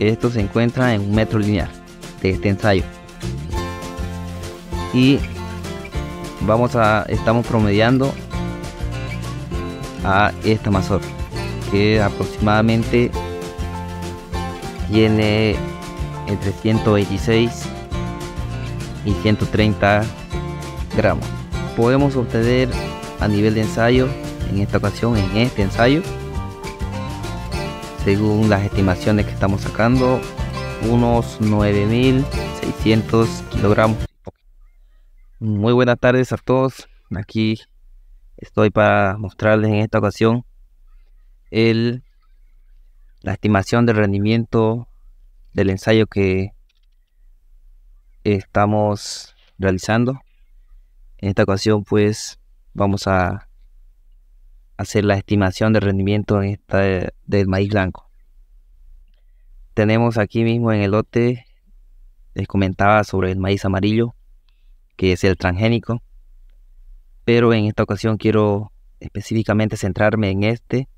Esto se encuentra en un metro lineal de este ensayo. Y vamos a, estamos promediando a esta masor que aproximadamente tiene entre 126 y 130 gramos podemos obtener a nivel de ensayo en esta ocasión en este ensayo según las estimaciones que estamos sacando, unos 9.600 kilogramos. Muy buenas tardes a todos. Aquí estoy para mostrarles en esta ocasión el, la estimación del rendimiento del ensayo que estamos realizando. En esta ocasión pues vamos a hacer la estimación de rendimiento en esta del maíz blanco. Tenemos aquí mismo en el lote, les comentaba sobre el maíz amarillo, que es el transgénico, pero en esta ocasión quiero específicamente centrarme en este,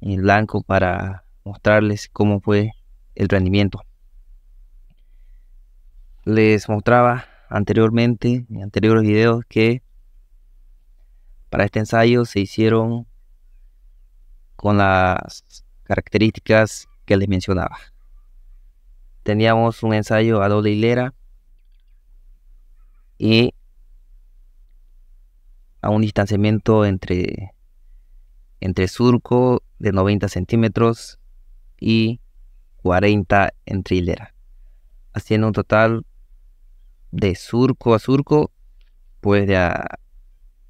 en el blanco, para mostrarles cómo fue el rendimiento. Les mostraba anteriormente, en anteriores videos, que para este ensayo se hicieron con las características que les mencionaba. Teníamos un ensayo a doble hilera y a un distanciamiento entre, entre surco de 90 centímetros y 40 entre hilera, haciendo un total de surco a surco, pues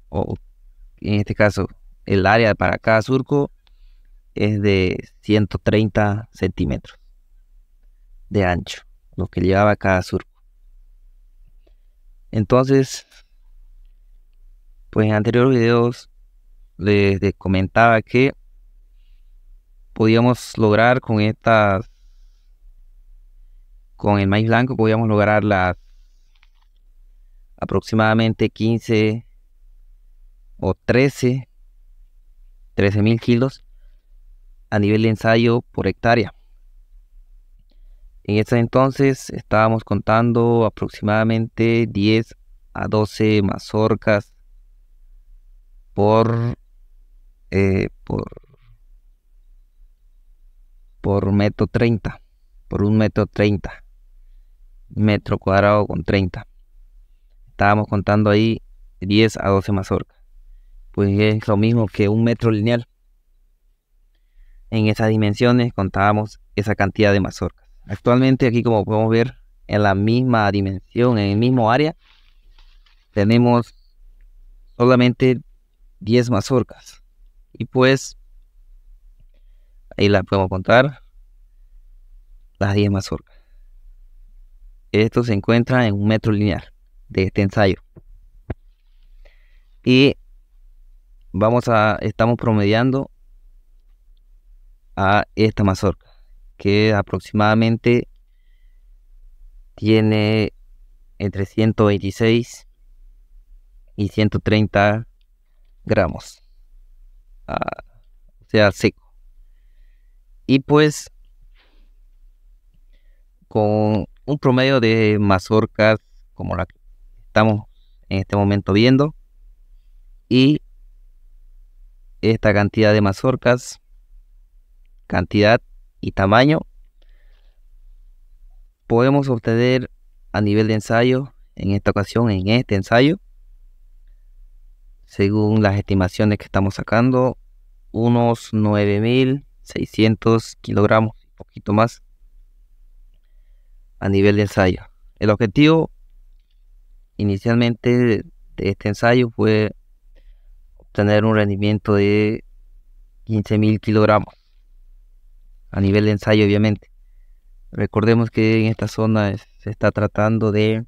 o en este caso el área para cada surco es de 130 centímetros de ancho, lo que llevaba cada surco. Entonces, pues en anteriores videos les, comentaba que podíamos lograr con estas, con el maíz blanco, podíamos lograr las aproximadamente 15 o 13, 13 mil kilos a nivel de ensayo por hectárea. En ese entonces estábamos contando aproximadamente 10 a 12 mazorcas por, eh, por, por metro 30, por un metro 30, metro cuadrado con 30. Estábamos contando ahí 10 a 12 mazorcas. Pues es lo mismo que un metro lineal en esas dimensiones contábamos esa cantidad de mazorcas. Actualmente aquí como podemos ver en la misma dimensión, en el mismo área, tenemos solamente 10 mazorcas. Y pues ahí las podemos contar, las 10 mazorcas. Esto se encuentra en un metro lineal de este ensayo. Y vamos a, estamos promediando a esta mazorca, que aproximadamente tiene entre 126 y 130 gramos. Ah, o sea, seco. Y pues, con un promedio de mazorcas como la que estamos en este momento viendo, y esta cantidad de mazorcas cantidad y tamaño. Podemos obtener a nivel de ensayo, en esta ocasión, en este ensayo, según las estimaciones que estamos sacando, unos 9.600 kilogramos, un poquito más, a nivel de ensayo. El objetivo inicialmente de este ensayo fue obtener un rendimiento de 15.000 kilogramos a nivel de ensayo, obviamente. Recordemos que en esta zona se está tratando de,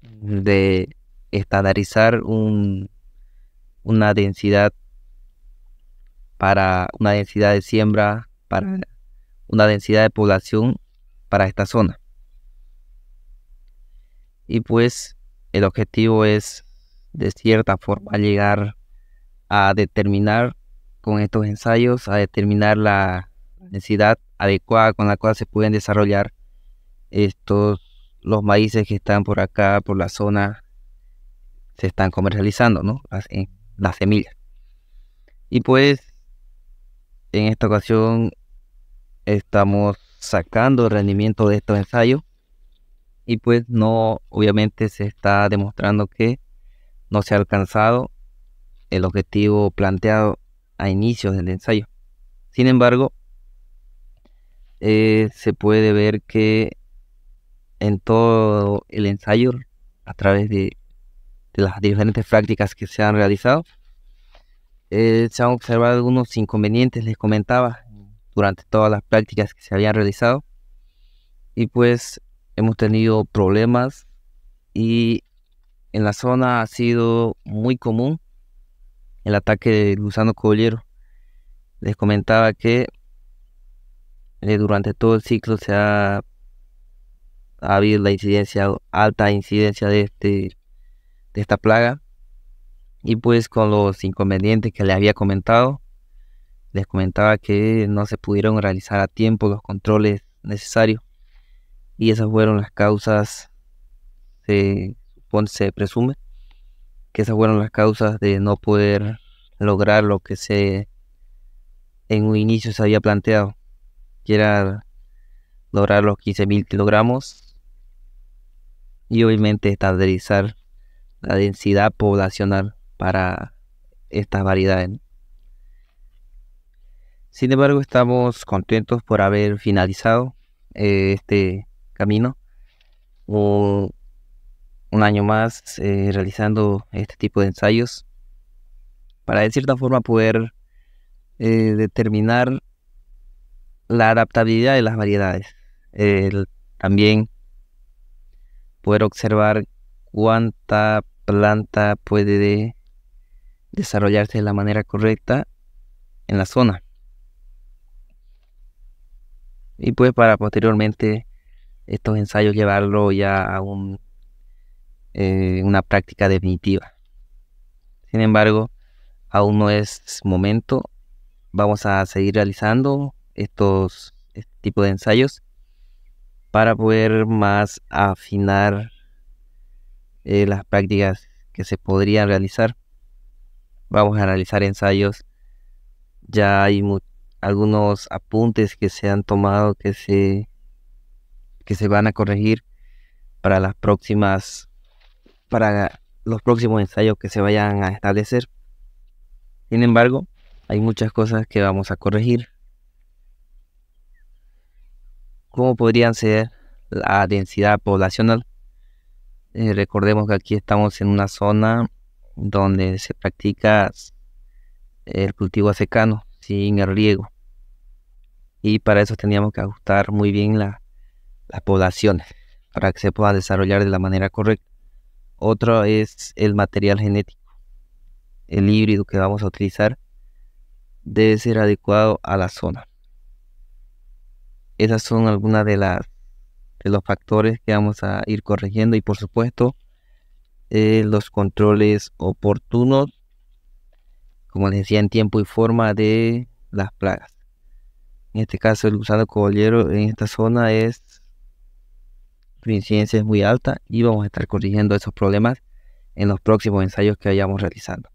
de estandarizar un, una densidad para una densidad de siembra, para una densidad de población para esta zona. Y pues el objetivo es de cierta forma llegar a determinar con estos ensayos a determinar la densidad adecuada con la cual se pueden desarrollar estos los maíces que están por acá, por la zona, se están comercializando, ¿no? Las, las semillas. Y pues, en esta ocasión estamos sacando el rendimiento de estos ensayos y pues no, obviamente se está demostrando que no se ha alcanzado el objetivo planteado a inicios del ensayo. Sin embargo, eh, se puede ver que en todo el ensayo, a través de, las diferentes prácticas que se han realizado, eh, se han observado algunos inconvenientes, les comentaba, durante todas las prácticas que se habían realizado. Y pues hemos tenido problemas y en la zona ha sido muy común el ataque de gusano collero Les comentaba que eh, durante todo el ciclo se ha, habido la incidencia, alta incidencia de, este, de esta plaga. Y pues con los inconvenientes que les había comentado, les comentaba que no se pudieron realizar a tiempo los controles necesarios. Y esas fueron las causas, se, se presume, que esas fueron las causas de no poder lograr lo que se en un inicio se había planteado, que era lograr los 15.000 kilogramos y obviamente estabilizar la densidad poblacional para estas variedades. Sin embargo, estamos contentos por haber finalizado eh, este camino un año más eh, realizando este tipo de ensayos para de cierta forma poder eh, determinar la adaptabilidad de las variedades. también poder observar cuánta planta puede desarrollarse de la manera correcta en la zona. Y pues para posteriormente estos ensayos llevarlo ya a un eh, una práctica definitiva. Sin embargo, aún no es momento. Vamos a seguir realizando estos este tipos de ensayos para poder más afinar eh, las prácticas que se podrían realizar. Vamos a realizar ensayos. Ya hay algunos apuntes que se han tomado que se, que se van a corregir para las próximas para los próximos ensayos que se vayan a establecer. Sin embargo, hay muchas cosas que vamos a corregir, Cómo podrían ser la densidad poblacional. Eh, recordemos que aquí estamos en una zona donde se practica el cultivo a secano, sin el riego. Y para eso teníamos que ajustar muy bien la, las poblaciones, para que se pueda desarrollar de la manera correcta. Otro es el material genético. El híbrido que vamos a utilizar debe ser adecuado a la zona. Esas son algunas de las de los factores que vamos a ir corrigiendo y por supuesto eh, los controles oportunos, como les decía, en tiempo y forma de las plagas. En este caso, el gusano cobolero en esta zona es su incidencia es muy alta y vamos a estar corrigiendo esos problemas en los próximos ensayos que vayamos realizando.